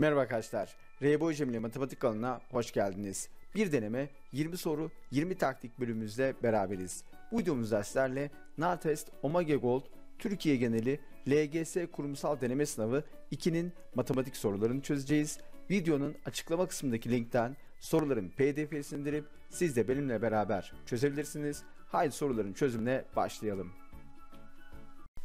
Merhaba arkadaşlar. Rebo Jam matematik Kanalına hoş geldiniz. Bir deneme, 20 soru, 20 taktik bölümümüzde beraberiz. Bu videomuzda sizlerle Natest Omega Gold Türkiye geneli LGS kurumsal deneme sınavı 2'nin matematik sorularını çözeceğiz. Videonun açıklama kısmındaki linkten soruların pdf'sini indirip siz de benimle beraber çözebilirsiniz. Haydi soruların çözümüne başlayalım.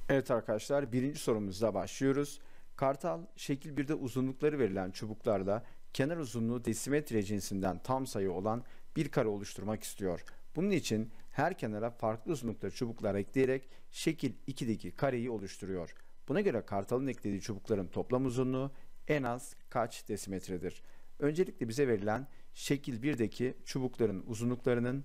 Evet arkadaşlar birinci sorumuzla başlıyoruz. Kartal, şekil 1'de uzunlukları verilen çubuklarla kenar uzunluğu desimetre cinsinden tam sayı olan bir kare oluşturmak istiyor. Bunun için her kenara farklı uzunlukta çubuklar ekleyerek şekil 2'deki kareyi oluşturuyor. Buna göre Kartal'ın eklediği çubukların toplam uzunluğu en az kaç desimetredir? Öncelikle bize verilen şekil 1'deki çubukların uzunluklarının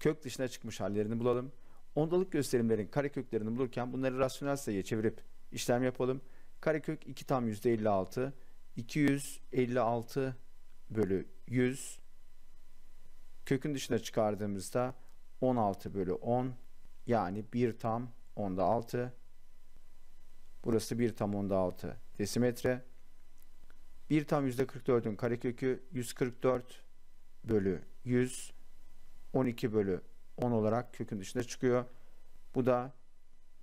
kök dışına çıkmış hallerini bulalım. Ondalık gösterimlerin kare köklerini bulurken bunları rasyonel sayıya çevirip işlem yapalım. Karekök 2 tam %56. 256 bölü 100. Kökün dışına çıkardığımızda 16 bölü 10 yani 1 tam onda 6. Burası 1 tam onda 6 desimetre. 1 tam %44'ün karekökü 144 bölü 100 12 bölü 10 olarak kökün dışına çıkıyor. Bu da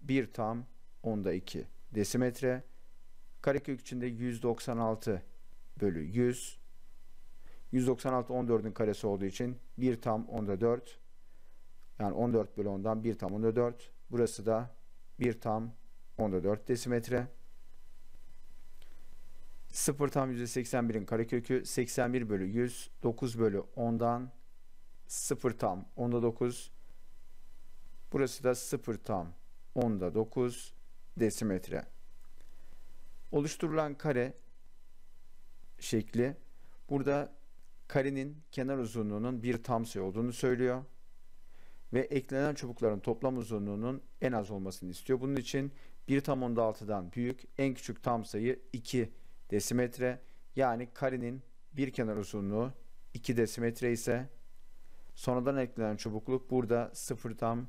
1 tam onda 2 desimetre. Karekök içinde 196 bölü 100. 196 14'ün karesi olduğu için 1 tam onda 4. Yani 14 bölü 10'dan 1 tam onda 4. Burası da 1 tam onda 4 desimetre. 0 tam %81'in karekökü 81 bölü 100. 9 bölü 10'dan 0 tam onda 9. Burası da 0 tam onda 9 desimetre. Oluşturulan kare şekli burada karenin kenar uzunluğunun bir tam sayı olduğunu söylüyor ve eklenen çubukların toplam uzunluğunun en az olmasını istiyor. Bunun için 1 tam 16'dan büyük en küçük tam sayı 2 desimetre yani karenin bir kenar uzunluğu 2 desimetre ise sonradan eklenen çubukluk burada 0 tam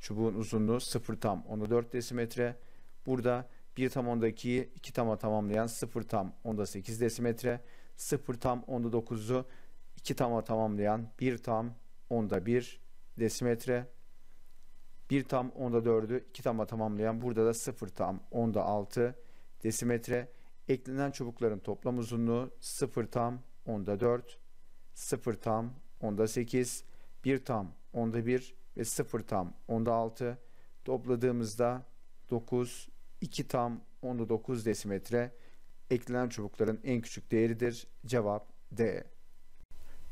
çubuğun uzunluğu 0 tam 14 desimetre burada 1 tam ondaki 2 tama tamamlayan 0 tam onda 8 desimetre, 0 tam onda 9'u 2 tama tamamlayan 1 tam onda 1 desimetre, 1 tam onda 4'ü 2 tama tamamlayan burada da 0 tam onda 6 desimetre. Eklenen çubukların toplam uzunluğu 0 tam onda 4, 0 tam onda 8, 1 tam onda 1 ve 0 tam onda 6 topladığımızda 9 2 tam 19 desimetre eklenen çubukların en küçük değeridir. Cevap D.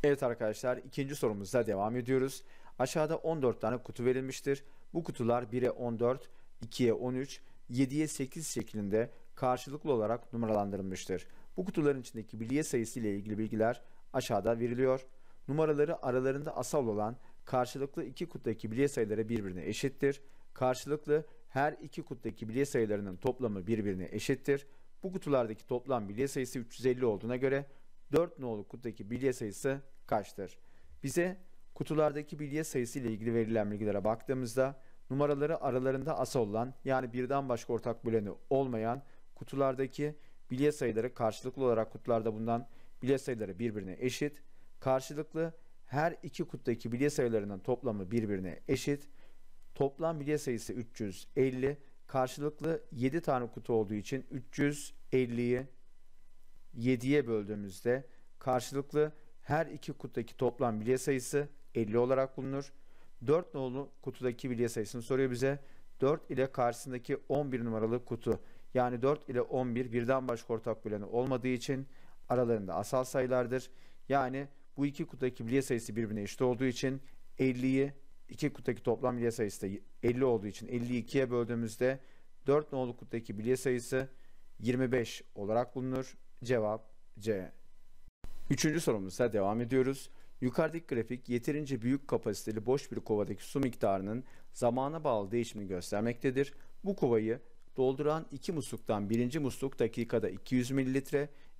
Evet arkadaşlar ikinci sorumuzda devam ediyoruz. Aşağıda 14 tane kutu verilmiştir. Bu kutular 1'e 14, 2'ye 13, 7'ye 8 şeklinde karşılıklı olarak numaralandırılmıştır. Bu kutuların içindeki bilye sayısı ile ilgili bilgiler aşağıda veriliyor. Numaraları aralarında asal olan karşılıklı iki kutudaki bilye sayıları birbirine eşittir. Karşılıklı her iki kutudaki bilye sayılarının toplamı birbirine eşittir. Bu kutulardaki toplam bilye sayısı 350 olduğuna göre 4 nolu kutudaki bilye sayısı kaçtır? Bize kutulardaki bilye sayısı ile ilgili verilen bilgilere baktığımızda numaraları aralarında asa olan yani birden başka ortak böleni olmayan kutulardaki bilye sayıları karşılıklı olarak kutularda bulunan bilye sayıları birbirine eşit. Karşılıklı her iki kutudaki bilye sayılarının toplamı birbirine eşit. Toplam bilye sayısı 350. Karşılıklı 7 tane kutu olduğu için 350'yi 7'ye böldüğümüzde karşılıklı her iki kuttaki toplam bilye sayısı 50 olarak bulunur. 4 nolu kutudaki bilye sayısını soruyor bize. 4 ile karşısındaki 11 numaralı kutu yani 4 ile 11 birden başka ortak böleni olmadığı için aralarında asal sayılardır. Yani bu iki kutudaki bilye sayısı birbirine eşit olduğu için 50'yi iki kuttaki toplam bilye sayısı da 50 olduğu için 52'ye böldüğümüzde 4 nolu kuttaki bilye sayısı 25 olarak bulunur. Cevap C. Üçüncü sorumuzda devam ediyoruz. Yukarıdaki grafik yeterince büyük kapasiteli boş bir kovadaki su miktarının zamana bağlı değişimini göstermektedir. Bu kovayı dolduran iki musluktan birinci musluk dakikada 200 ml,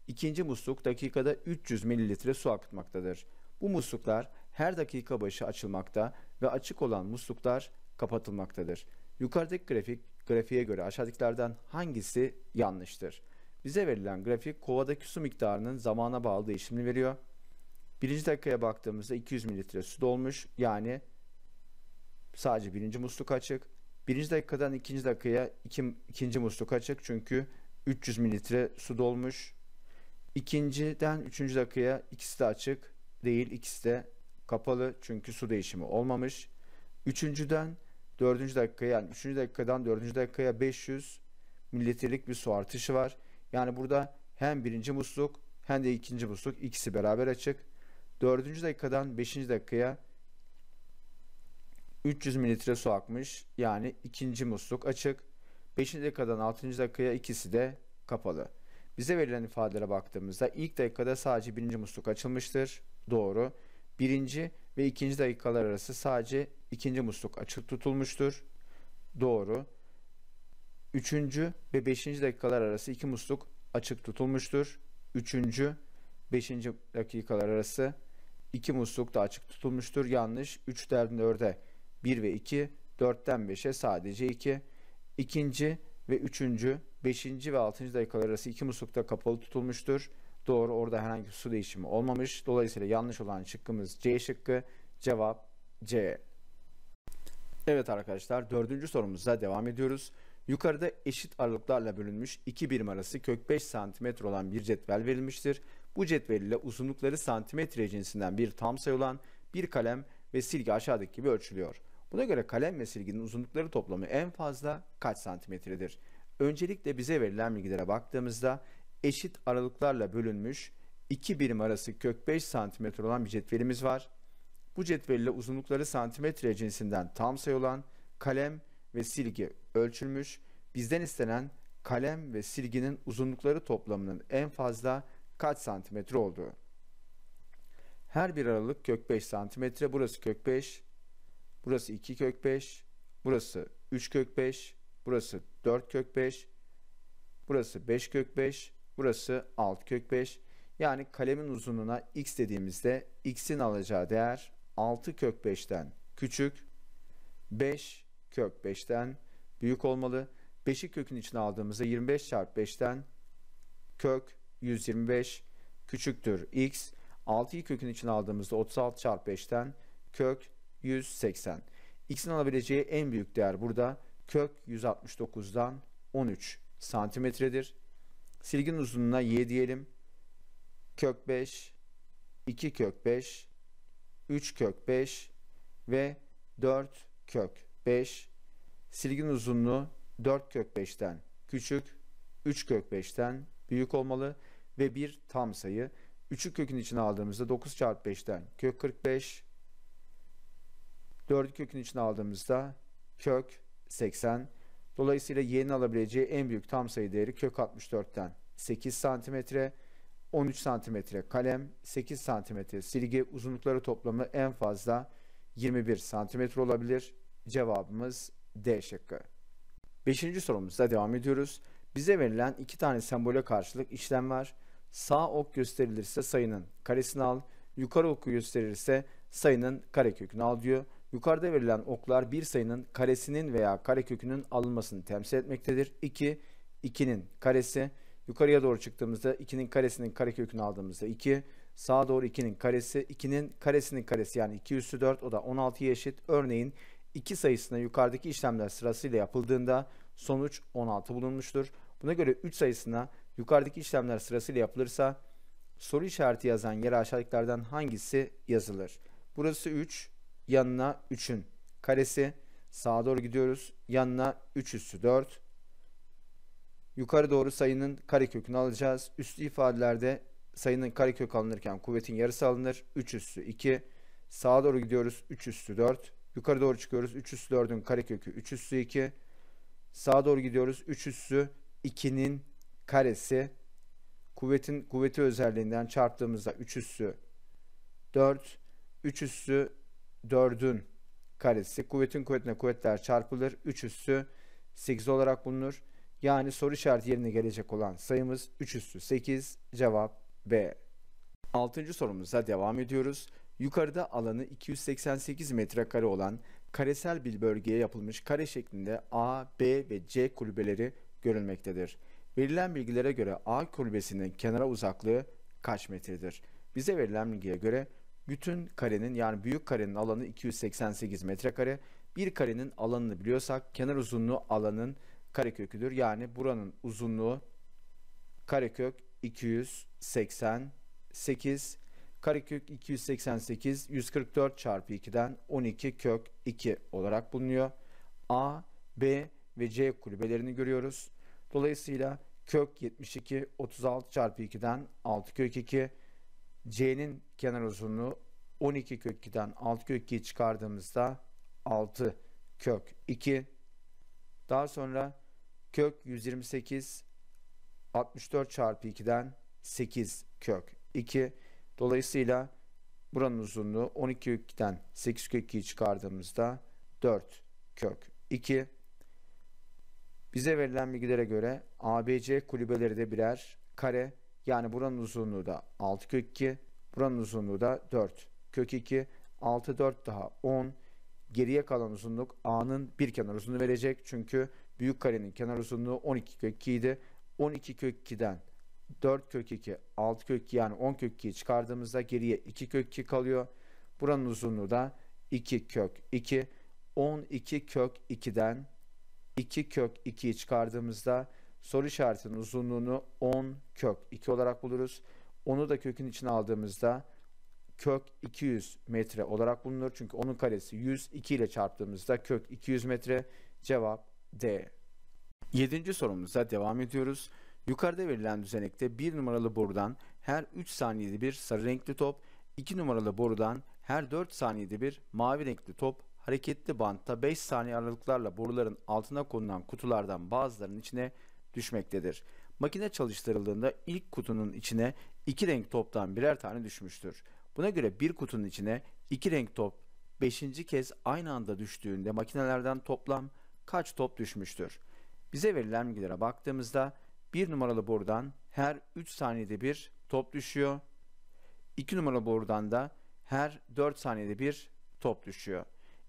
ikinci musluk dakikada 300 ml su akıtmaktadır. Bu musluklar her dakika başı açılmakta ve açık olan musluklar kapatılmaktadır. Yukarıdaki grafik grafiğe göre aşağıdakilerden hangisi yanlıştır? Bize verilen grafik kovadaki su miktarının zamana bağlı değişimini veriyor. Birinci dakikaya baktığımızda 200 mililitre su dolmuş. Yani sadece birinci musluk açık. Birinci dakikadan ikinci dakikaya iki, ikinci musluk açık. Çünkü 300 mililitre su dolmuş. İkinciden üçüncü dakikaya ikisi de açık değil. ikisi de kapalı çünkü su değişimi olmamış. Üçüncüden dördüncü dakika yani üçüncü dakikadan dördüncü dakikaya 500 mililitrelik bir su artışı var. Yani burada hem birinci musluk hem de ikinci musluk ikisi beraber açık. Dördüncü dakikadan beşinci dakikaya 300 mililitre su akmış. Yani ikinci musluk açık. Beşinci dakikadan altıncı dakikaya ikisi de kapalı. Bize verilen ifadelere baktığımızda ilk dakikada sadece birinci musluk açılmıştır. Doğru. Birinci ve ikinci dakikalar arası sadece ikinci musluk açık tutulmuştur. Doğru. Üçüncü ve beşinci dakikalar arası iki musluk açık tutulmuştur. Üçüncü, beşinci dakikalar arası iki musluk da açık tutulmuştur. Yanlış. Üçten dörde bir ve iki, dörtten beşe sadece iki. İkinci ve üçüncü, beşinci ve altıncı dakikalar arası iki musluk da kapalı tutulmuştur. Doğru orada herhangi bir su değişimi olmamış. Dolayısıyla yanlış olan şıkkımız C şıkkı. Cevap C. Evet arkadaşlar dördüncü sorumuza devam ediyoruz. Yukarıda eşit aralıklarla bölünmüş iki birim arası kök 5 cm olan bir cetvel verilmiştir. Bu cetvel ile uzunlukları santimetre cinsinden bir tam sayı olan bir kalem ve silgi aşağıdaki gibi ölçülüyor. Buna göre kalem ve silginin uzunlukları toplamı en fazla kaç santimetredir? Öncelikle bize verilen bilgilere baktığımızda eşit aralıklarla bölünmüş 2 birim arası kök 5 santimetre olan bir cetvelimiz var. Bu cetvelle uzunlukları santimetre cinsinden tam sayı olan kalem ve silgi ölçülmüş. Bizden istenen kalem ve silginin uzunlukları toplamının en fazla kaç santimetre olduğu. Her bir aralık kök 5 santimetre. Burası kök 5. Burası 2 kök 5. Burası 3 kök 5. Burası 4 kök 5. Burası 5 kök 5. Burası alt kök 5. Yani kalemin uzunluğuna x dediğimizde x'in alacağı değer 6 kök 5'ten küçük 5 kök 5'ten büyük olmalı. 5'i kökün içine aldığımızda 25 çarpı 5'ten kök 125 küçüktür x. 6'yı kökün içine aldığımızda 36 çarpı 5'ten kök 180. X'in alabileceği en büyük değer burada kök 169'dan 13 santimetredir. Silgin uzunluğuna 7 diyelim. Kök 5, 2 kök 5, 3 kök 5 ve 4 kök 5. Silgin uzunluğu 4 kök 5'ten küçük, 3 kök 5'ten büyük olmalı ve bir tam sayı. 3'ü kökün içine aldığımızda 9 çarpı 5'ten kök 45, 4'ü kökün içine aldığımızda kök 80 Dolayısıyla y'nin alabileceği en büyük tam sayı değeri kök 64'ten 8 santimetre, 13 santimetre kalem, 8 santimetre silgi uzunlukları toplamı en fazla 21 santimetre olabilir. Cevabımız D şıkkı. Beşinci sorumuzda devam ediyoruz. Bize verilen iki tane sembole karşılık işlem var. Sağ ok gösterilirse sayının karesini al, yukarı oku gösterilirse sayının karekökünü al diyor. Yukarıda verilen oklar bir sayının karesinin veya karekökünün alınmasını temsil etmektedir. 2, 2'nin karesi. Yukarıya doğru çıktığımızda 2'nin karesinin karekökünü aldığımızda 2. Sağa doğru 2'nin karesi. 2'nin karesinin karesi yani 2 üssü 4 o da 16'ya eşit. Örneğin 2 sayısına yukarıdaki işlemler sırasıyla yapıldığında sonuç 16 bulunmuştur. Buna göre 3 sayısına yukarıdaki işlemler sırasıyla yapılırsa soru işareti yazan yere aşağıdakilerden hangisi yazılır? Burası 3, yanına 3'ün karesi. Sağa doğru gidiyoruz. Yanına 3 üssü 4. Yukarı doğru sayının karekökünü alacağız. Üslü ifadelerde sayının karekök alınırken kuvvetin yarısı alınır. 3 üssü 2. Sağa doğru gidiyoruz. 3 üssü 4. Yukarı doğru çıkıyoruz. 3 üssü 4'ün karekökü 3 üssü 2. Sağa doğru gidiyoruz. 3 üssü 2'nin karesi. Kuvvetin kuvveti özelliğinden çarptığımızda 3 üssü 4. 3 üssü 4'ün karesi kuvvetin kuvvetine kuvvetler çarpılır. 3 üssü 8 olarak bulunur. Yani soru işareti yerine gelecek olan sayımız 3 üssü 8 cevap B. 6. sorumuza devam ediyoruz. Yukarıda alanı 288 metrekare olan karesel bir bölgeye yapılmış kare şeklinde A, B ve C kulübeleri görülmektedir. Verilen bilgilere göre A kulübesinin kenara uzaklığı kaç metredir? Bize verilen bilgiye göre bütün karenin yani büyük karenin alanı 288 metrekare. Bir karenin alanını biliyorsak kenar uzunluğu alanın kareköküdür. Yani buranın uzunluğu karekök 288 karekök 288 144 çarpı 2'den 12 kök 2 olarak bulunuyor. A, B ve C kulübelerini görüyoruz. Dolayısıyla kök 72 36 çarpı 2'den 6 kök 2 C'nin kenar uzunluğu 12 kök 2'den 6 kök 2'yi çıkardığımızda 6 kök 2. Daha sonra kök 128 64 çarpı 2'den 8 kök 2. Dolayısıyla buranın uzunluğu 12 kök 2'den 8 kök 2'yi çıkardığımızda 4 kök 2. Bize verilen bilgilere göre ABC kulübeleri de birer kare yani buranın uzunluğu da 6 kök 2. Buranın uzunluğu da 4 kök 2. 6 4 daha 10. Geriye kalan uzunluk A'nın bir kenar uzunluğu verecek. Çünkü büyük karenin kenar uzunluğu 12 kök 2 idi. 12 kök 2'den 4 kök 2, 6 kök 2 yani 10 kök 2'yi çıkardığımızda geriye 2 kök 2 kalıyor. Buranın uzunluğu da 2 kök 2. 12 kök 2'den 2 kök 2'yi çıkardığımızda soru işaretinin uzunluğunu 10 kök 2 olarak buluruz. Onu da kökün içine aldığımızda kök 200 metre olarak bulunur. Çünkü onun karesi 102 ile çarptığımızda kök 200 metre cevap D. Yedinci sorumuza devam ediyoruz. Yukarıda verilen düzenekte 1 numaralı borudan her 3 saniyede bir sarı renkli top, 2 numaralı borudan her 4 saniyede bir mavi renkli top hareketli bantta 5 saniye aralıklarla boruların altına konulan kutulardan bazılarının içine düşmektedir. Makine çalıştırıldığında ilk kutunun içine iki renk toptan birer tane düşmüştür. Buna göre bir kutunun içine iki renk top beşinci kez aynı anda düştüğünde makinelerden toplam kaç top düşmüştür? Bize verilen bilgilere baktığımızda bir numaralı borudan her 3 saniyede bir top düşüyor. 2 numaralı borudan da her 4 saniyede bir top düşüyor.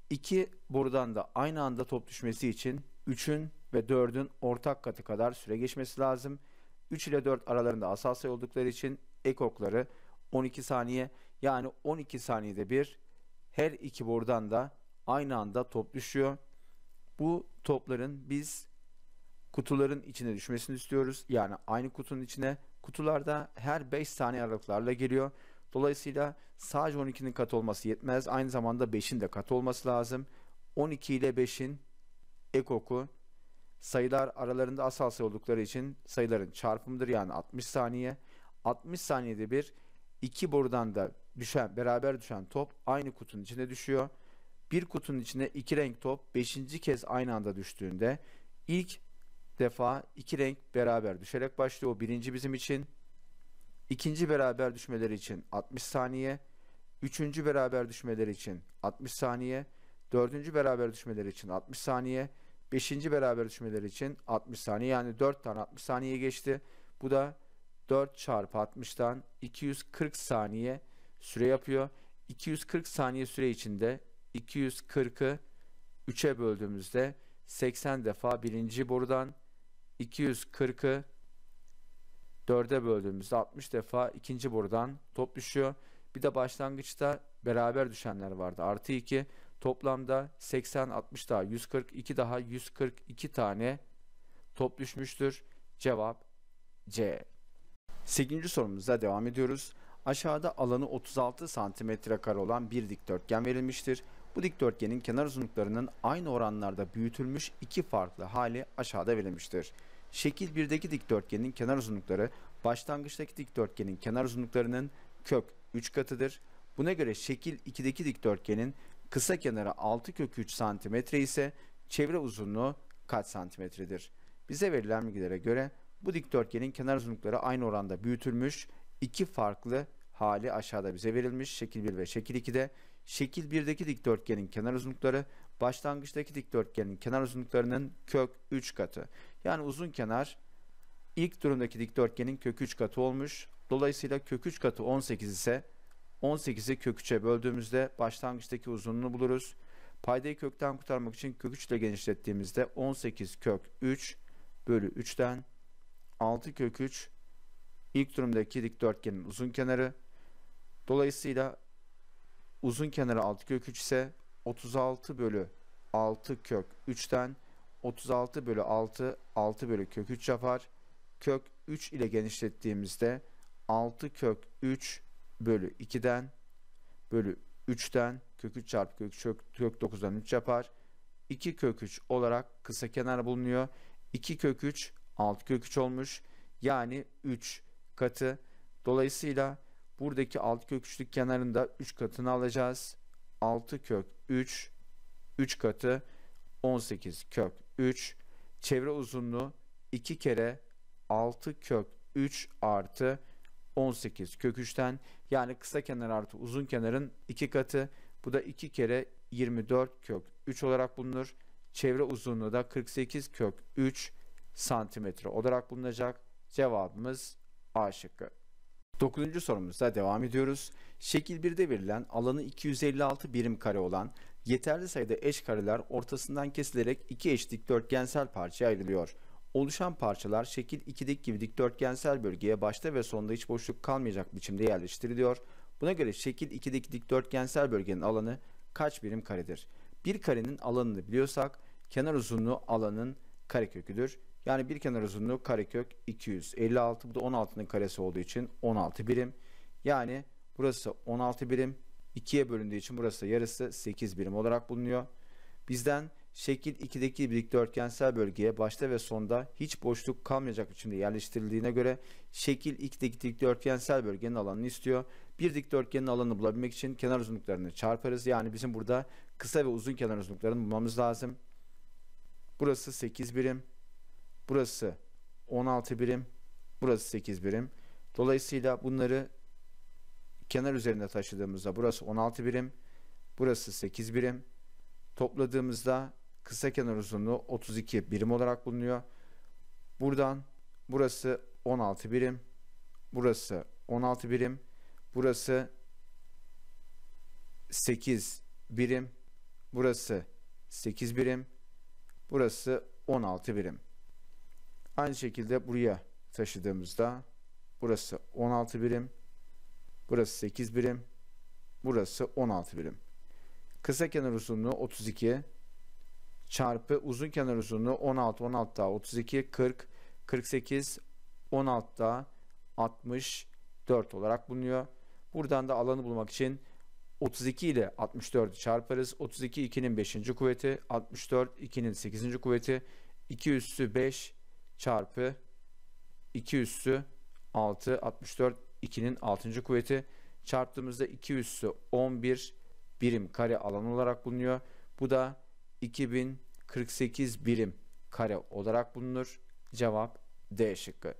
İki borudan da aynı anda top düşmesi için 3'ün ve 4'ün ortak katı kadar süre geçmesi lazım. 3 ile 4 aralarında asal sayı oldukları için ekokları 12 saniye yani 12 saniyede bir her iki bordan da aynı anda top düşüyor. Bu topların biz kutuların içine düşmesini istiyoruz. Yani aynı kutunun içine kutularda her 5 saniye aralıklarla geliyor. Dolayısıyla sadece 12'nin kat olması yetmez. Aynı zamanda 5'in de kat olması lazım. 12 ile 5'in ek oku sayılar aralarında asal sayı oldukları için sayıların çarpımıdır yani 60 saniye. 60 saniyede bir iki borudan da düşen beraber düşen top aynı kutunun içine düşüyor. Bir kutunun içine iki renk top 5. kez aynı anda düştüğünde ilk defa iki renk beraber düşerek başlıyor. O birinci bizim için. ikinci beraber düşmeleri için 60 saniye. Üçüncü beraber düşmeleri için 60 saniye. Dördüncü beraber düşmeleri için 60 saniye. 5. beraber düşmeleri için 60 saniye yani 4 tane 60 saniye geçti. Bu da 4 çarpı 60'tan 240 saniye süre yapıyor. 240 saniye süre içinde 240'ı 3'e böldüğümüzde 80 defa birinci borudan 240'ı 4'e böldüğümüzde 60 defa ikinci borudan top düşüyor. Bir de başlangıçta beraber düşenler vardı. Artı 2 Toplamda 80, 60 daha 142 daha 142 tane top düşmüştür. Cevap C. 8. sorumuza devam ediyoruz. Aşağıda alanı 36 santimetre kare olan bir dikdörtgen verilmiştir. Bu dikdörtgenin kenar uzunluklarının aynı oranlarda büyütülmüş iki farklı hali aşağıda verilmiştir. Şekil 1'deki dikdörtgenin kenar uzunlukları başlangıçtaki dikdörtgenin kenar uzunluklarının kök 3 katıdır. Buna göre şekil 2'deki dikdörtgenin Kısa kenarı 6 kök 3 santimetre ise çevre uzunluğu kaç santimetredir? Bize verilen bilgilere göre bu dikdörtgenin kenar uzunlukları aynı oranda büyütülmüş. iki farklı hali aşağıda bize verilmiş. Şekil 1 ve şekil 2'de. Şekil 1'deki dikdörtgenin kenar uzunlukları başlangıçtaki dikdörtgenin kenar uzunluklarının kök 3 katı. Yani uzun kenar ilk durumdaki dikdörtgenin kök 3 katı olmuş. Dolayısıyla kök 3 katı 18 ise 18'i kök 3'e böldüğümüzde başlangıçtaki uzunluğunu buluruz. Paydayı kökten kurtarmak için kök 3 ile genişlettiğimizde 18 kök 3 bölü 3'ten 6 kök 3 ilk durumdaki dikdörtgenin uzun kenarı. Dolayısıyla uzun kenarı 6 kök 3 ise 36 bölü 6 kök 3'ten 36 bölü 6 6 bölü kök 3 yapar. Kök 3 ile genişlettiğimizde 6 kök 3 bölü 2'den bölü 3'ten kök 3 çarpı kök, kök, kök 9'dan 3 yapar. 2 kök 3 olarak kısa kenar bulunuyor. 2 kök 3 alt kök 3 olmuş. Yani 3 katı. Dolayısıyla buradaki alt kök 3'lük kenarında da 3 katını alacağız. 6 kök 3 3 katı 18 kök 3 çevre uzunluğu 2 kere 6 kök 3 artı 18 kök 3'ten yani kısa kenar artı uzun kenarın 2 katı bu da 2 kere 24 kök 3 olarak bulunur. Çevre uzunluğu da 48 kök 3 santimetre olarak bulunacak. Cevabımız A şıkkı. 9. sorumuzda devam ediyoruz. Şekil 1'de verilen alanı 256 birim kare olan yeterli sayıda eş kareler ortasından kesilerek iki eş dikdörtgensel parçaya ayrılıyor. Oluşan parçalar şekil 2'deki gibi dikdörtgensel bölgeye başta ve sonda hiç boşluk kalmayacak biçimde yerleştiriliyor. Buna göre şekil 2'deki dikdörtgensel bölgenin alanı kaç birim karedir? Bir karenin alanını biliyorsak kenar uzunluğu alanın kareköküdür. Yani bir kenar uzunluğu karekök 256. Bu da 16'nın karesi olduğu için 16 birim. Yani burası 16 birim. 2'ye bölündüğü için burası yarısı 8 birim olarak bulunuyor. Bizden Şekil 2'deki dikdörtgensel bölgeye başta ve sonda hiç boşluk kalmayacak biçimde yerleştirildiğine göre şekil 2'deki dikdörtgensel bölgenin alanını istiyor. Bir dikdörtgenin alanını bulabilmek için kenar uzunluklarını çarparız. Yani bizim burada kısa ve uzun kenar uzunluklarını bulmamız lazım. Burası 8 birim. Burası 16 birim. Burası 8 birim. Dolayısıyla bunları kenar üzerinde taşıdığımızda burası 16 birim. Burası 8 birim topladığımızda kısa kenar uzunluğu 32 birim olarak bulunuyor. Buradan burası 16 birim. Burası 16 birim. Burası 8 birim. Burası 8 birim. Burası 16 birim. Aynı şekilde buraya taşıdığımızda burası 16 birim. Burası 8 birim. Burası 16 birim. Kısa kenar uzunluğu 32 çarpı uzun kenar uzunluğu 16 16 daha 32 40 48 16 daha 64 olarak bulunuyor. Buradan da alanı bulmak için 32 ile 64'ü çarparız. 32 2'nin 5. kuvveti, 64 2'nin 8. kuvveti, 2 üssü 5 çarpı 2 üssü 6, 64 2'nin 6. kuvveti çarptığımızda 2 üssü 11 birim kare alan olarak bulunuyor. Bu da 2048 birim kare olarak bulunur. Cevap D şıkkı.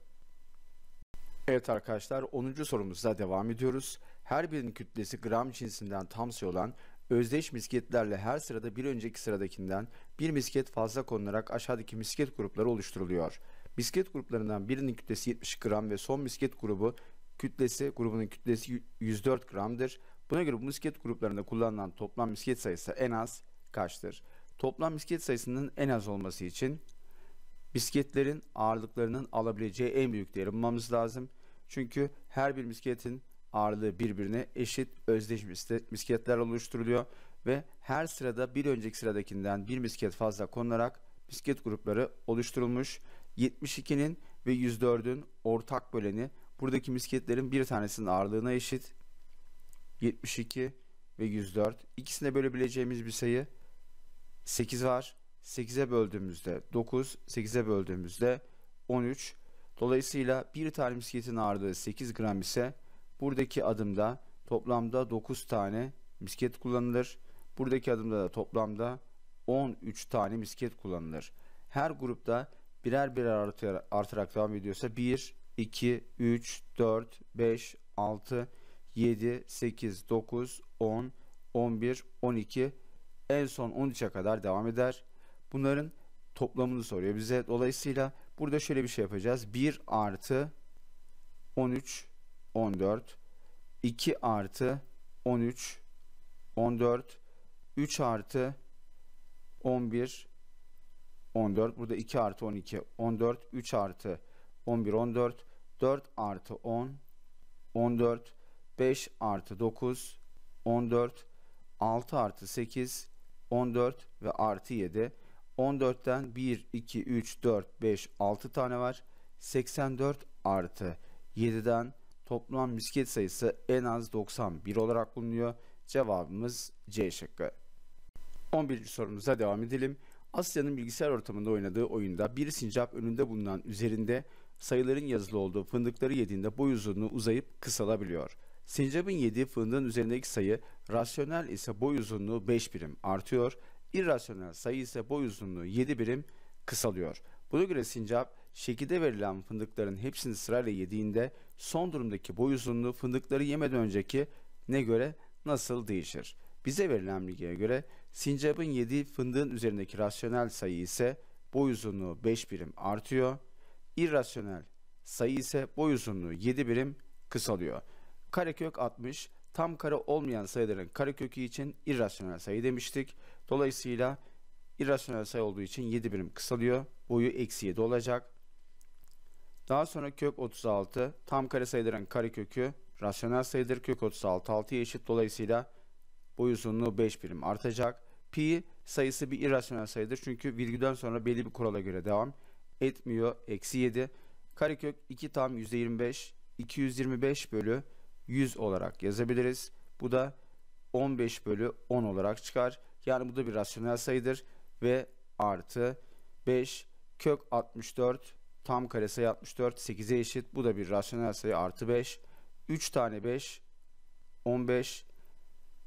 Evet arkadaşlar 10. sorumuzda devam ediyoruz. Her birinin kütlesi gram cinsinden tam sayı olan özdeş misketlerle her sırada bir önceki sıradakinden bir misket fazla konularak aşağıdaki misket grupları oluşturuluyor. Misket gruplarından birinin kütlesi 70 gram ve son misket grubu kütlesi grubunun kütlesi 104 gramdır. Buna göre bu misket gruplarında kullanılan toplam misket sayısı en az kaçtır? toplam misket sayısının en az olması için misketlerin ağırlıklarının alabileceği en büyük değeri bulmamız lazım. Çünkü her bir misketin ağırlığı birbirine eşit özdeş misketler oluşturuluyor ve her sırada bir önceki sıradakinden bir misket fazla konularak misket grupları oluşturulmuş. 72'nin ve 104'ün ortak böleni buradaki misketlerin bir tanesinin ağırlığına eşit. 72 ve 104 ikisine bölebileceğimiz bir sayı 8 var. 8'e böldüğümüzde 9, 8'e böldüğümüzde 13. Dolayısıyla bir tane misketin ağırlığı 8 gram ise buradaki adımda toplamda 9 tane misket kullanılır. Buradaki adımda da toplamda 13 tane misket kullanılır. Her grupta birer birer artarak devam ediyorsa 1, 2, 3, 4, 5, 6, 7, 8, 9, 10, 11, 12, en son 13'e kadar devam eder. Bunların toplamını soruyor bize. Dolayısıyla burada şöyle bir şey yapacağız. 1 artı 13, 14, 2 artı 13, 14, 3 artı 11, 14. Burada 2 artı 12, 14, 3 artı 11, 14, 4 artı 10, 14, 5 artı 9, 14, 6 artı 8, 14 ve artı 7. 14'ten 1, 2, 3, 4, 5, 6 tane var. 84 artı 7'den toplam misket sayısı en az 91 olarak bulunuyor. Cevabımız C şıkkı. 11. sorumuza devam edelim. Asya'nın bilgisayar ortamında oynadığı oyunda bir sincap önünde bulunan üzerinde sayıların yazılı olduğu fındıkları yediğinde boy uzunluğu uzayıp kısalabiliyor. Sincap'ın yediği fındığın üzerindeki sayı rasyonel ise boy uzunluğu 5 birim artıyor. İrrasyonel sayı ise boy uzunluğu 7 birim kısalıyor. Buna göre sincap şekilde verilen fındıkların hepsini sırayla yediğinde son durumdaki boy uzunluğu fındıkları yemeden önceki ne göre nasıl değişir? Bize verilen bilgiye göre sincapın yediği fındığın üzerindeki rasyonel sayı ise boy uzunluğu 5 birim artıyor. İrrasyonel sayı ise boy uzunluğu 7 birim kısalıyor. Karekök 60 tam kare olmayan sayıların karekökü için irrasyonel sayı demiştik. Dolayısıyla irrasyonel sayı olduğu için 7 birim kısalıyor. Boyu eksi 7 olacak. Daha sonra kök 36 tam kare sayıların karekökü rasyonel sayıdır. Kök 36 6'ya eşit dolayısıyla boy uzunluğu 5 birim artacak. Pi sayısı bir irrasyonel sayıdır çünkü virgülden sonra belli bir kurala göre devam etmiyor. Eksi 7. Karekök 2 tam %25 225 bölü 100 olarak yazabiliriz. Bu da 15 bölü 10 olarak çıkar. Yani bu da bir rasyonel sayıdır ve artı 5 kök 64 tam karesayı 64 8'e eşit. Bu da bir rasyonel sayı artı 5. 3 tane 5 15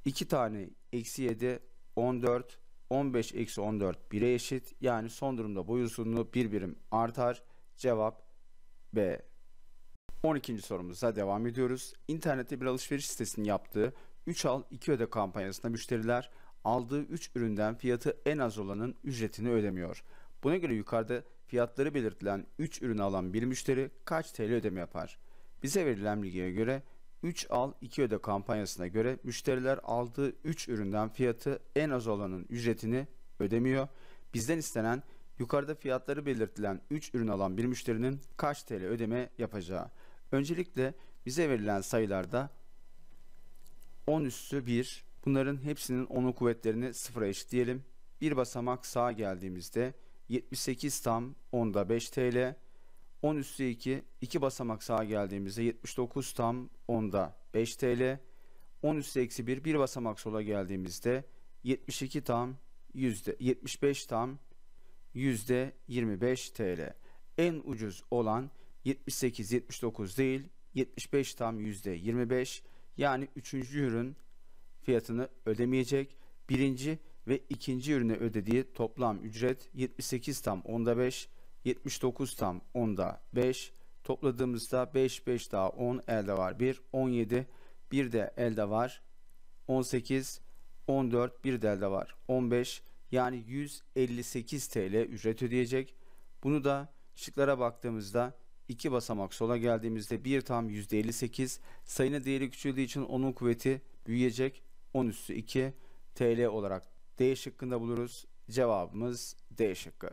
2 tane eksi 7 14 15 eksi 14 1'e eşit. Yani son durumda boy uzunluğu bir birim artar. Cevap B. 12. sorumuza devam ediyoruz. İnternette bir alışveriş sitesinin yaptığı 3 al 2 öde kampanyasında müşteriler aldığı 3 üründen fiyatı en az olanın ücretini ödemiyor. Buna göre yukarıda fiyatları belirtilen 3 ürünü alan bir müşteri kaç TL ödeme yapar? Bize verilen bilgiye göre 3 al 2 öde kampanyasına göre müşteriler aldığı 3 üründen fiyatı en az olanın ücretini ödemiyor. Bizden istenen yukarıda fiyatları belirtilen 3 ürün alan bir müşterinin kaç TL ödeme yapacağı. Öncelikle bize verilen sayılarda 10 üssü 1 bunların hepsinin 10'un kuvvetlerini sıfıra diyelim. Bir basamak sağa geldiğimizde 78 tam 10'da 5 TL 10 üssü 2 2 basamak sağa geldiğimizde 79 tam 10'da 5 TL 10 üssü eksi 1 bir basamak sola geldiğimizde 72 tam yüzde 75 tam yüzde 25 TL en ucuz olan 78-79 değil 75 tam %25 yani üçüncü ürün fiyatını ödemeyecek. Birinci ve ikinci ürüne ödediği toplam ücret 78 tam onda 5, 79 tam onda 5. Topladığımızda 5 5 daha 10 elde var 1, 17 bir de elde var 18, 14 bir de elde var 15 yani 158 TL ücret ödeyecek. Bunu da şıklara baktığımızda 2 basamak sola geldiğimizde 1 tam %58. Sayının değeri küçüldüğü için onun kuvveti büyüyecek. 10 üstü 2 TL olarak D şıkkında buluruz. Cevabımız D şıkkı.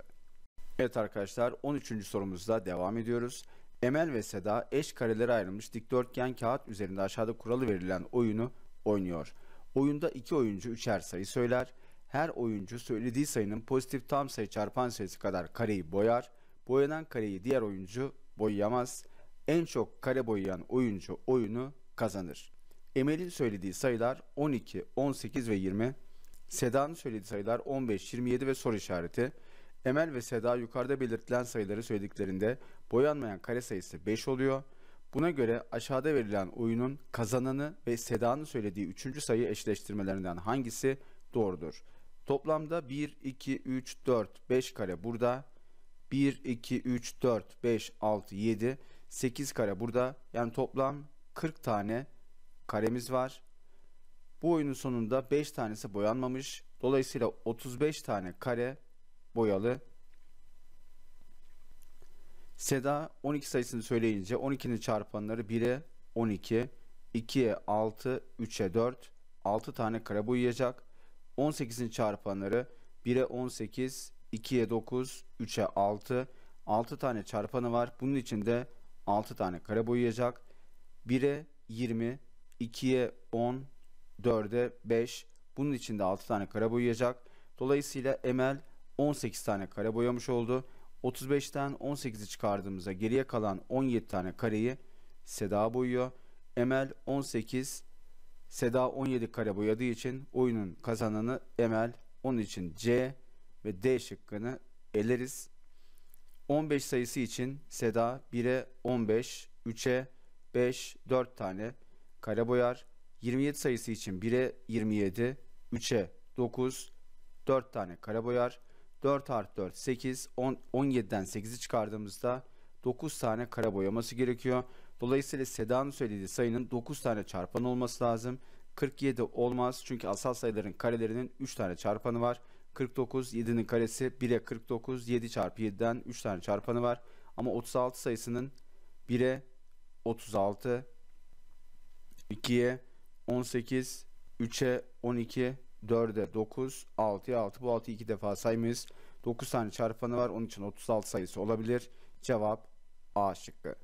Evet arkadaşlar 13. sorumuzda devam ediyoruz. Emel ve Seda eş karelere ayrılmış dikdörtgen kağıt üzerinde aşağıda kuralı verilen oyunu oynuyor. Oyunda iki oyuncu üçer sayı söyler. Her oyuncu söylediği sayının pozitif tam sayı çarpan sayısı kadar kareyi boyar. Boyanan kareyi diğer oyuncu boyayamaz. En çok kare boyayan oyuncu oyunu kazanır. Emel'in söylediği sayılar 12, 18 ve 20. Seda'nın söylediği sayılar 15, 27 ve soru işareti. Emel ve Seda yukarıda belirtilen sayıları söylediklerinde boyanmayan kare sayısı 5 oluyor. Buna göre aşağıda verilen oyunun kazananı ve Seda'nın söylediği 3. sayı eşleştirmelerinden hangisi doğrudur? Toplamda 1, 2, 3, 4, 5 kare burada, 1, 2, 3, 4, 5, 6, 7, 8 kare burada. Yani toplam 40 tane karemiz var. Bu oyunun sonunda 5 tanesi boyanmamış. Dolayısıyla 35 tane kare boyalı. Seda 12 sayısını söyleyince 12'nin çarpanları 1'e 12, 2'ye 6, 3'e 4, 6 tane kare boyayacak. 18'in çarpanları 1'e 18, 2'ye 9, 3'e 6. 6 tane çarpanı var. Bunun içinde 6 tane kare boyayacak. 1'e 20, 2'ye 10, 4'e 5. Bunun içinde 6 tane kare boyayacak. Dolayısıyla Emel 18 tane kare boyamış oldu. 35'ten 18'i çıkardığımızda geriye kalan 17 tane kareyi Seda boyuyor. Emel 18, Seda 17 kare boyadığı için oyunun kazananı Emel. Onun için C ve D şıkkını eleriz. 15 sayısı için Seda 1'e 15, 3'e 5, 4 tane kare boyar. 27 sayısı için 1'e 27, 3'e 9, 4 tane kare boyar. 4 artı 4 8 10, 17'den 8'i çıkardığımızda 9 tane kare boyaması gerekiyor. Dolayısıyla Seda'nın söylediği sayının 9 tane çarpan olması lazım. 47 olmaz çünkü asal sayıların karelerinin 3 tane çarpanı var. 49 7'nin karesi 1'e 49 7 çarpı 7'den 3 tane çarpanı var. Ama 36 sayısının 1'e 36 2'ye 18 3'e 12 4'e 9 6'ya 6 bu 6'yı 2 defa saymayız. 9 tane çarpanı var onun için 36 sayısı olabilir. Cevap A şıkkı.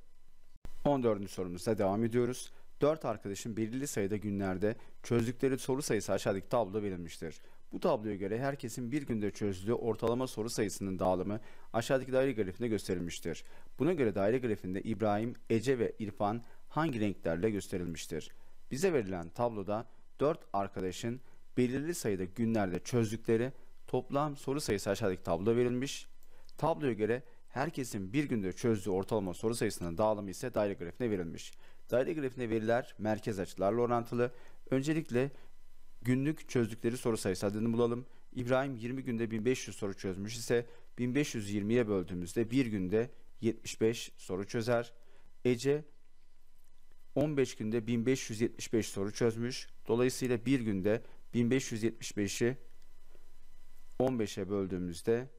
14. sorumuzda devam ediyoruz. 4 arkadaşın belirli sayıda günlerde çözdükleri soru sayısı aşağıdaki tabloda verilmiştir. Bu tabloya göre herkesin bir günde çözdüğü ortalama soru sayısının dağılımı aşağıdaki daire grafiğinde gösterilmiştir. Buna göre daire grafiğinde İbrahim, Ece ve İrfan hangi renklerle gösterilmiştir? Bize verilen tabloda 4 arkadaşın belirli sayıda günlerde çözdükleri toplam soru sayısı aşağıdaki tabloda verilmiş. Tabloya göre herkesin bir günde çözdüğü ortalama soru sayısının dağılımı ise daire grafiğinde verilmiş. Daire grafiğine veriler merkez açılarla orantılı. Öncelikle Günlük çözdükleri soru sayısı adını bulalım. İbrahim 20 günde 1500 soru çözmüş ise 1520'ye böldüğümüzde bir günde 75 soru çözer. Ece 15 günde 1575 soru çözmüş. Dolayısıyla bir günde 1575'i 15'e böldüğümüzde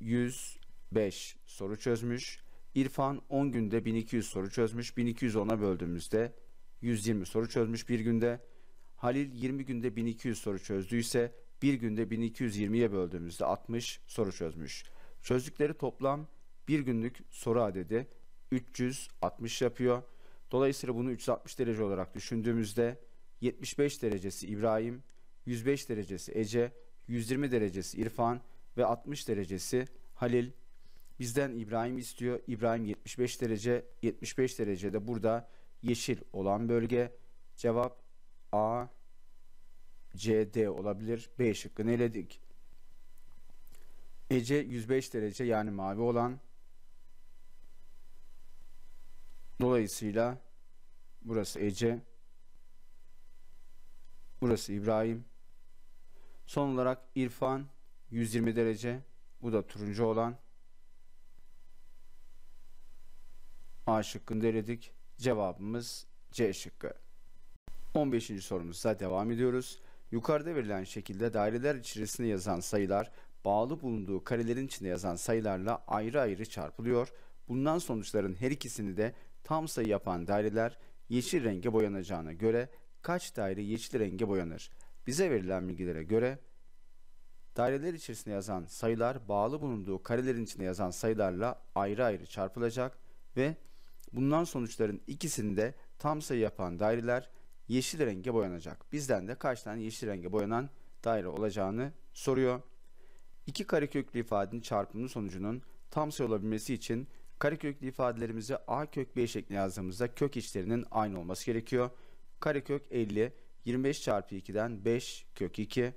105 soru çözmüş. İrfan 10 günde 1200 soru çözmüş. 1210'a böldüğümüzde 120 soru çözmüş bir günde. Halil 20 günde 1200 soru çözdüyse bir günde 1220'ye böldüğümüzde 60 soru çözmüş. Çözdükleri toplam bir günlük soru adedi 360 yapıyor. Dolayısıyla bunu 360 derece olarak düşündüğümüzde 75 derecesi İbrahim, 105 derecesi Ece, 120 derecesi İrfan ve 60 derecesi Halil. Bizden İbrahim istiyor. İbrahim 75 derece. 75 derecede burada yeşil olan bölge. Cevap A, C, D olabilir. B şıkkını eledik. Ece 105 derece yani mavi olan. Dolayısıyla burası Ece. Burası İbrahim. Son olarak İrfan 120 derece. Bu da turuncu olan. A şıkkını eledik. Cevabımız C şıkkı. 15. sorumuza devam ediyoruz. Yukarıda verilen şekilde daireler içerisinde yazan sayılar bağlı bulunduğu karelerin içinde yazan sayılarla ayrı ayrı çarpılıyor. Bundan sonuçların her ikisini de tam sayı yapan daireler yeşil renge boyanacağına göre kaç daire yeşil renge boyanır? Bize verilen bilgilere göre daireler içerisinde yazan sayılar bağlı bulunduğu karelerin içinde yazan sayılarla ayrı ayrı çarpılacak ve bundan sonuçların ikisini de tam sayı yapan daireler yeşil renge boyanacak. Bizden de kaç tane yeşil renge boyanan daire olacağını soruyor. İki kareköklü ifadenin çarpımının sonucunun tam sayı olabilmesi için kareköklü ifadelerimizi a kök b şeklinde yazdığımızda kök içlerinin aynı olması gerekiyor. Karekök 50 25 çarpı 2'den 5 kök 2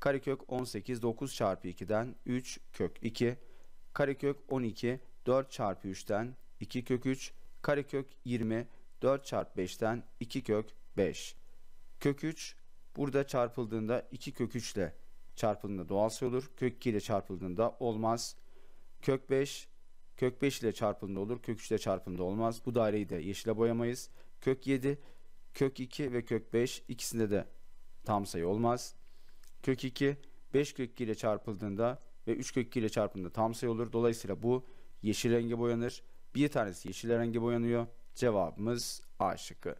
karekök 18 9 çarpı 2'den 3 kök 2 karekök 12 4 çarpı 3'ten 2 kök 3 karekök 20 4 çarpı 5'ten 2 kök 5. Kök 3 burada çarpıldığında 2 kök 3 ile çarpıldığında doğal sayı olur. Kök 2 ile çarpıldığında olmaz. Kök 5 kök 5 ile çarpıldığında olur. Kök 3 ile çarpıldığında olmaz. Bu daireyi de yeşile boyamayız. Kök 7 kök 2 ve kök 5 ikisinde de tam sayı olmaz. Kök 2 5 kök 2 ile çarpıldığında ve 3 kök 2 ile çarpımında tam sayı olur. Dolayısıyla bu yeşil renge boyanır. Bir tanesi yeşil renge boyanıyor. Cevabımız A şıkkı.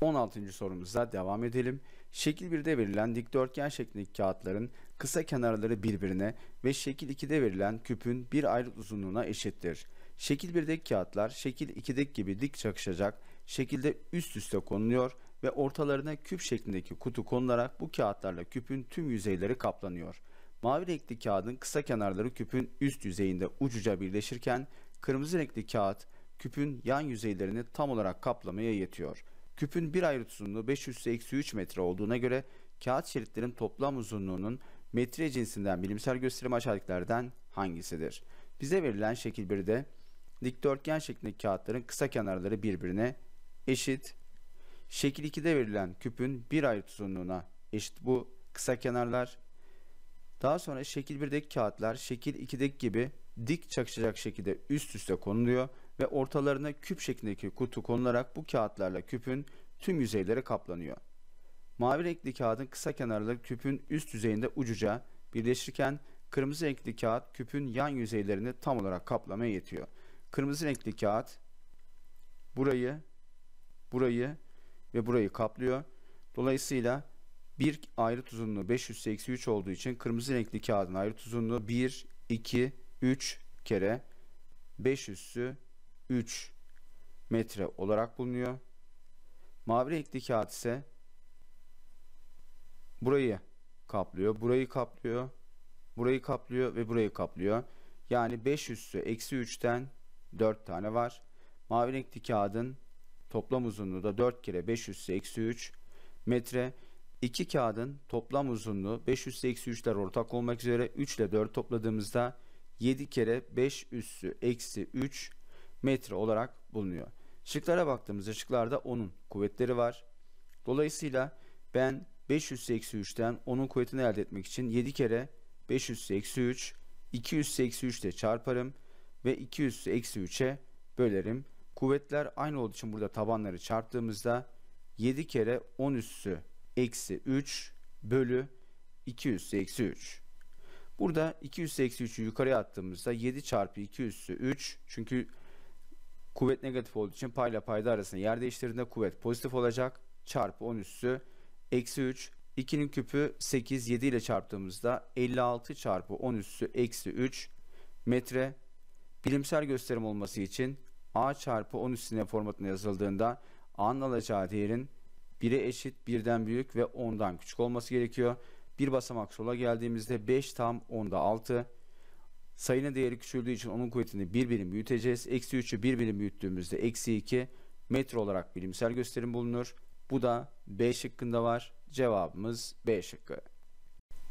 16. sorumuza devam edelim. Şekil 1'de verilen dikdörtgen şeklindeki kağıtların kısa kenarları birbirine ve şekil 2'de verilen küpün bir ayrı uzunluğuna eşittir. Şekil 1'deki kağıtlar şekil 2'deki gibi dik çakışacak şekilde üst üste konuluyor ve ortalarına küp şeklindeki kutu konularak bu kağıtlarla küpün tüm yüzeyleri kaplanıyor. Mavi renkli kağıdın kısa kenarları küpün üst yüzeyinde ucuca birleşirken kırmızı renkli kağıt küpün yan yüzeylerini tam olarak kaplamaya yetiyor.'' Küpün bir ayrıt uzunluğu 500 eksi 3 metre olduğuna göre kağıt şeritlerin toplam uzunluğunun metre cinsinden bilimsel gösterim aşağıdakilerden hangisidir? Bize verilen şekil 1'de dikdörtgen şeklindeki kağıtların kısa kenarları birbirine eşit. Şekil 2'de verilen küpün bir ayrıt uzunluğuna eşit bu kısa kenarlar. Daha sonra şekil 1'deki kağıtlar şekil 2'deki gibi dik çakışacak şekilde üst üste konuluyor ve ortalarına küp şeklindeki kutu konularak bu kağıtlarla küpün tüm yüzeyleri kaplanıyor. Mavi renkli kağıdın kısa kenarları küpün üst yüzeyinde ucuca birleşirken kırmızı renkli kağıt küpün yan yüzeylerini tam olarak kaplamaya yetiyor. Kırmızı renkli kağıt burayı, burayı ve burayı kaplıyor. Dolayısıyla bir ayrıt uzunluğu 583 olduğu için kırmızı renkli kağıdın ayrıt uzunluğu 1, 2, 3 kere 500'sü 3 metre olarak bulunuyor. Mavi renkli kağıt ise burayı kaplıyor, burayı kaplıyor, burayı kaplıyor ve burayı kaplıyor. Yani 5 üssü eksi 3'ten 4 tane var. Mavi renkli kağıdın toplam uzunluğu da 4 kere 5 üssü eksi 3 metre. İki kağıdın toplam uzunluğu 5 üssü eksi 3'ler ortak olmak üzere 3 ile 4 topladığımızda 7 kere 5 üssü eksi 3 metre olarak bulunuyor. Şıklara baktığımızda şıklarda onun kuvvetleri var. Dolayısıyla ben 500 eksi 3'ten onun kuvvetini elde etmek için 7 kere 500 eksi 3 200 eksi 3 ile çarparım ve 200 eksi 3'e bölerim. Kuvvetler aynı olduğu için burada tabanları çarptığımızda 7 kere 10 üssü eksi 3 bölü 200 eksi 3. Burada 200 eksi 3'ü yukarıya attığımızda 7 çarpı 2 üssü 3 çünkü Kuvvet negatif olduğu için payla payda arasında yer değiştirdiğinde kuvvet pozitif olacak. Çarpı 10 üssü eksi 3. 2'nin küpü 8, 7 ile çarptığımızda 56 çarpı 10 üssü eksi 3 metre. Bilimsel gösterim olması için a çarpı 10 üstüne formatına yazıldığında a'nın alacağı değerin 1'e eşit, 1'den büyük ve 10'dan küçük olması gerekiyor. Bir basamak sola geldiğimizde 5 tam 10'da 6, Sayının değeri küçüldüğü için onun kuvvetini bir birim büyüteceğiz. Eksi 3'ü bir birim büyüttüğümüzde eksi 2 metre olarak bilimsel gösterim bulunur. Bu da B şıkkında var. Cevabımız B şıkkı.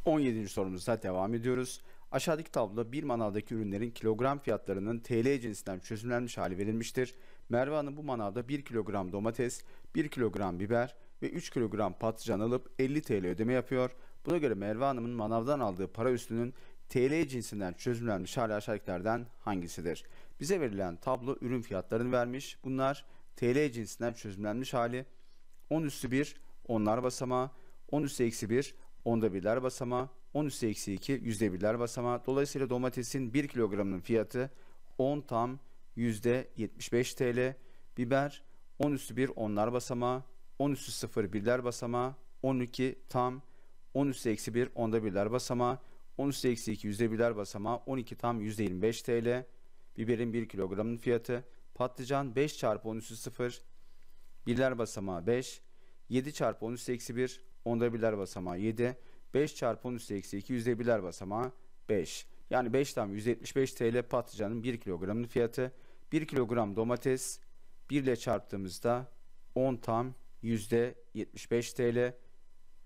17. sorumuzda devam ediyoruz. Aşağıdaki tabloda bir manavdaki ürünlerin kilogram fiyatlarının TL cinsinden çözümlenmiş hali verilmiştir. Merve Hanım bu manavda 1 kilogram domates, 1 kilogram biber ve 3 kilogram patlıcan alıp 50 TL ödeme yapıyor. Buna göre Merve Hanım'ın manavdan aldığı para üstünün TL cinsinden çözümlenmiş hali aşağıdakilerden hangisidir? Bize verilen tablo ürün fiyatlarını vermiş. Bunlar TL cinsinden çözümlenmiş hali. 10 üstü 1 onlar basama, 10 üstü eksi 1 onda birler basama, 10 üstü eksi 2 yüzde birler basama. Dolayısıyla domatesin 1 kilogramının fiyatı 10 tam yüzde 75 TL. Biber 10 üstü 1 onlar basama, 10 üstü 0 birler basama, 12 tam 10 üstü eksi 1 onda birler basama. 13 eksi 2 yüzde birler basamağı 12 tam yüzde 25 TL. Biberin 1 kilogramın fiyatı. Patlıcan 5 çarpı 10 üstü 0. Birler basamağı 5. 7 çarpı 13 eksi 1. Onda birler basamağı 7. 5 çarpı 13 eksi 2 yüzde birler basamağı 5. Yani 5 tam 175 TL patlıcanın 1 kilogramın fiyatı. 1 kilogram domates 1 ile çarptığımızda 10 tam %75 TL.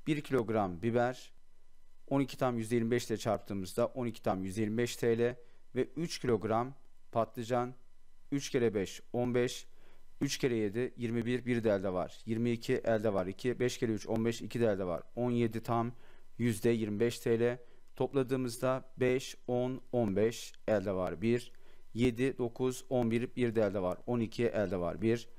1 kilogram biber 12 tam 125 ile çarptığımızda 12 tam 125 TL ve 3 kilogram patlıcan 3 kere 5 15 3 kere 7 21 1 de elde var 22 elde var 2 5 kere 3 15 2 de elde var 17 tam %25 TL topladığımızda 5 10 15 elde var 1 7 9 11 1 de elde var 12 elde var 1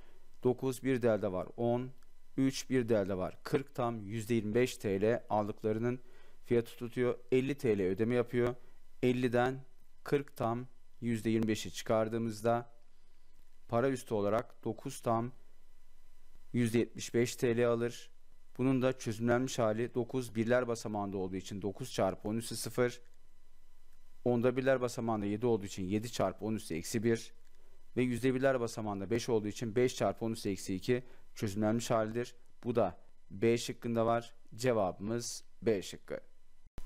9 1 de elde var 10 3 1 de elde var 40 tam %25 TL aldıklarının fiyatı tutuyor. 50 TL ödeme yapıyor. 50'den 40 tam %25'i çıkardığımızda para üstü olarak 9 tam %75 TL alır. Bunun da çözümlenmiş hali 9 birler basamağında olduğu için 9 çarpı 10 üstü 0. Onda birler basamağında 7 olduğu için 7 çarpı 10 üstü eksi 1. Ve yüzde birler basamağında 5 olduğu için 5 çarpı 10 üstü eksi 2 çözümlenmiş halidir. Bu da B şıkkında var. Cevabımız B şıkkı.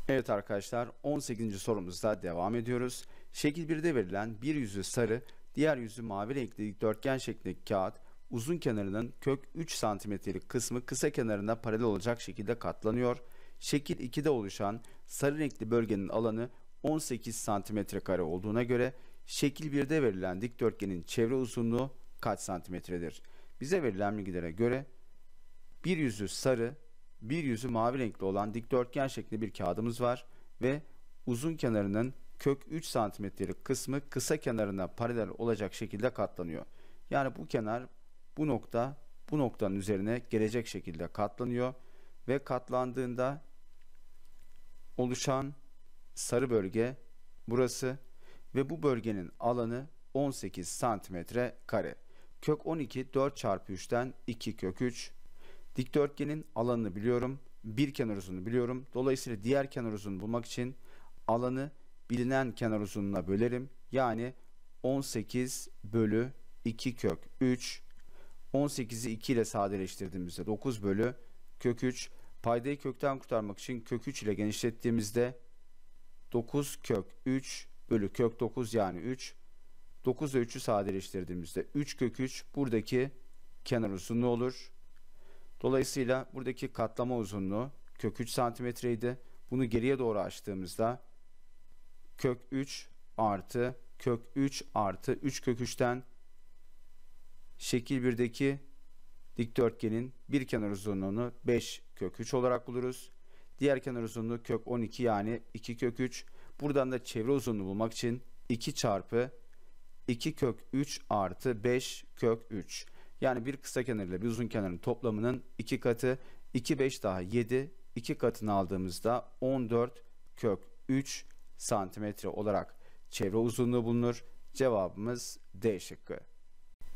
Evet arkadaşlar 18. sorumuzda devam ediyoruz. Şekil 1'de verilen bir yüzü sarı, diğer yüzü mavi renkli dikdörtgen şeklindeki kağıt uzun kenarının kök 3 santimetrelik kısmı kısa kenarına paralel olacak şekilde katlanıyor. Şekil 2'de oluşan sarı renkli bölgenin alanı 18 santimetre kare olduğuna göre şekil 1'de verilen dikdörtgenin çevre uzunluğu kaç santimetredir? Bize verilen bilgilere göre bir yüzü sarı, bir yüzü mavi renkli olan dikdörtgen şeklinde bir kağıdımız var ve uzun kenarının kök 3 santimetrelik kısmı kısa kenarına paralel olacak şekilde katlanıyor. Yani bu kenar bu nokta bu noktanın üzerine gelecek şekilde katlanıyor ve katlandığında oluşan sarı bölge burası ve bu bölgenin alanı 18 santimetre kare. Kök 12 4 çarpı 3'ten 2 kök 3 Dikdörtgenin alanını biliyorum. Bir kenar uzunluğunu biliyorum. Dolayısıyla diğer kenar uzunluğunu bulmak için alanı bilinen kenar uzunluğuna bölerim. Yani 18 bölü 2 kök 3. 18'i 2 ile sadeleştirdiğimizde 9 bölü kök 3. Paydayı kökten kurtarmak için kök 3 ile genişlettiğimizde 9 kök 3 bölü kök 9 yani 3. 9 ile 3'ü sadeleştirdiğimizde 3 kök 3 buradaki kenar uzunluğu olur. Dolayısıyla buradaki katlama uzunluğu kök 3 santimetreydi. Bunu geriye doğru açtığımızda kök 3 artı kök 3 artı 3 kök 3'ten şekil 1'deki dikdörtgenin bir kenar uzunluğunu 5 kök 3 olarak buluruz. Diğer kenar uzunluğu kök 12 yani 2 kök 3. Buradan da çevre uzunluğu bulmak için 2 çarpı 2 kök 3 artı 5 kök 3. Yani bir kısa kenar ile bir uzun kenarın toplamının 2 katı 2 5 daha 7 2 katını aldığımızda 14 kök 3 santimetre olarak çevre uzunluğu bulunur. Cevabımız D şıkkı.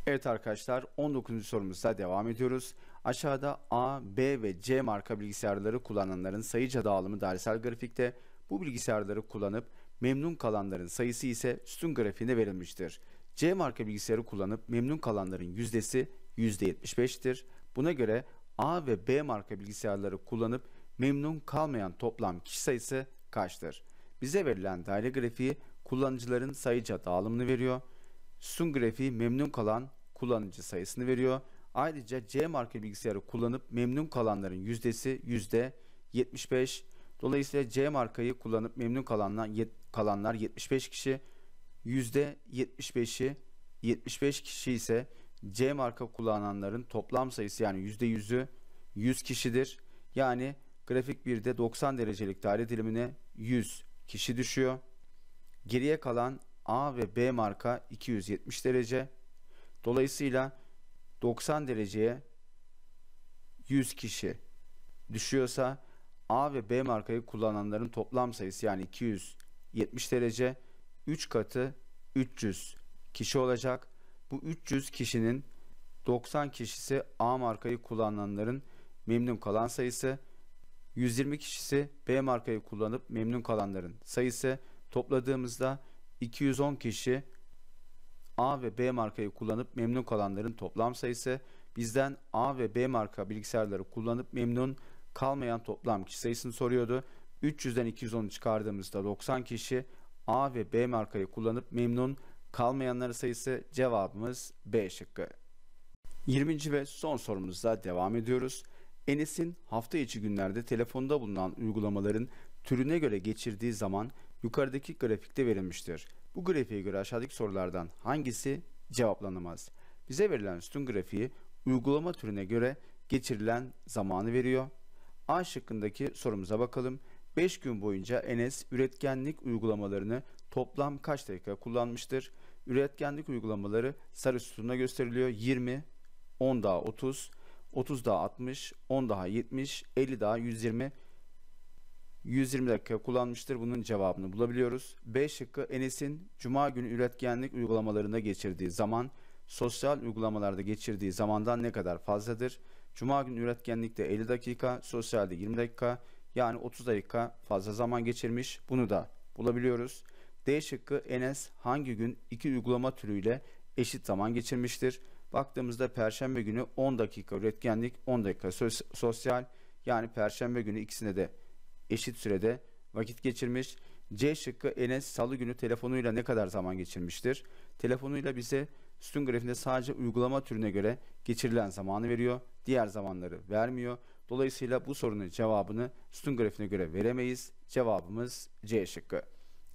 Evet arkadaşlar 19. sorumuzda devam ediyoruz. Aşağıda A, B ve C marka bilgisayarları kullananların sayıca dağılımı dairesel grafikte bu bilgisayarları kullanıp memnun kalanların sayısı ise sütun grafiğinde verilmiştir. C marka bilgisayarı kullanıp memnun kalanların yüzdesi %75'tir. Buna göre A ve B marka bilgisayarları kullanıp memnun kalmayan toplam kişi sayısı kaçtır? Bize verilen daire grafiği kullanıcıların sayıca dağılımını veriyor. Sun grafiği memnun kalan kullanıcı sayısını veriyor. Ayrıca C marka bilgisayarı kullanıp memnun kalanların yüzdesi yüzde %75. Dolayısıyla C markayı kullanıp memnun kalanlar 75 kişi. %75'i 75 kişi ise C marka kullananların toplam sayısı yani %100'ü 100 kişidir. Yani grafik 1'de 90 derecelik daire dilimine 100 kişi düşüyor. Geriye kalan A ve B marka 270 derece. Dolayısıyla 90 dereceye 100 kişi düşüyorsa A ve B markayı kullananların toplam sayısı yani 270 derece 3 katı 300 kişi olacak. Bu 300 kişinin 90 kişisi A markayı kullananların memnun kalan sayısı, 120 kişisi B markayı kullanıp memnun kalanların sayısı topladığımızda 210 kişi A ve B markayı kullanıp memnun kalanların toplam sayısı bizden A ve B marka bilgisayarları kullanıp memnun kalmayan toplam kişi sayısını soruyordu. 300'den 210'u çıkardığımızda 90 kişi A ve B markayı kullanıp memnun kalmayanların sayısı cevabımız B şıkkı. 20. ve son sorumuzla devam ediyoruz. Enes'in hafta içi günlerde telefonda bulunan uygulamaların türüne göre geçirdiği zaman yukarıdaki grafikte verilmiştir. Bu grafiğe göre aşağıdaki sorulardan hangisi cevaplanamaz? Bize verilen sütun grafiği uygulama türüne göre geçirilen zamanı veriyor. A şıkkındaki sorumuza bakalım. 5 gün boyunca Enes üretkenlik uygulamalarını toplam kaç dakika kullanmıştır? Üretkenlik uygulamaları sarı sütuna gösteriliyor. 20, 10 daha 30, 30 daha 60, 10 daha 70, 50 daha 120 120 dakika kullanmıştır. Bunun cevabını bulabiliyoruz. B şıkkı Enes'in cuma günü üretkenlik uygulamalarında geçirdiği zaman sosyal uygulamalarda geçirdiği zamandan ne kadar fazladır? Cuma günü üretkenlikte 50 dakika, sosyalde 20 dakika, yani 30 dakika fazla zaman geçirmiş. Bunu da bulabiliyoruz. D şıkkı Enes hangi gün iki uygulama türüyle eşit zaman geçirmiştir? Baktığımızda perşembe günü 10 dakika üretkenlik, 10 dakika sosyal. Yani perşembe günü ikisine de eşit sürede vakit geçirmiş. C şıkkı Enes salı günü telefonuyla ne kadar zaman geçirmiştir? Telefonuyla bize sütun grafiğinde sadece uygulama türüne göre geçirilen zamanı veriyor. Diğer zamanları vermiyor. Dolayısıyla bu sorunun cevabını sütun grafiğine göre veremeyiz. Cevabımız C şıkkı.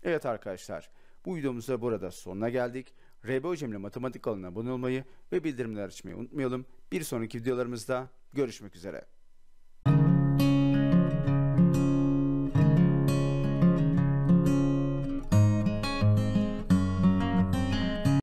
Evet arkadaşlar bu videomuzda burada sonuna geldik. Rebo Cemli matematik alanına abone olmayı ve bildirimler açmayı unutmayalım. Bir sonraki videolarımızda görüşmek üzere.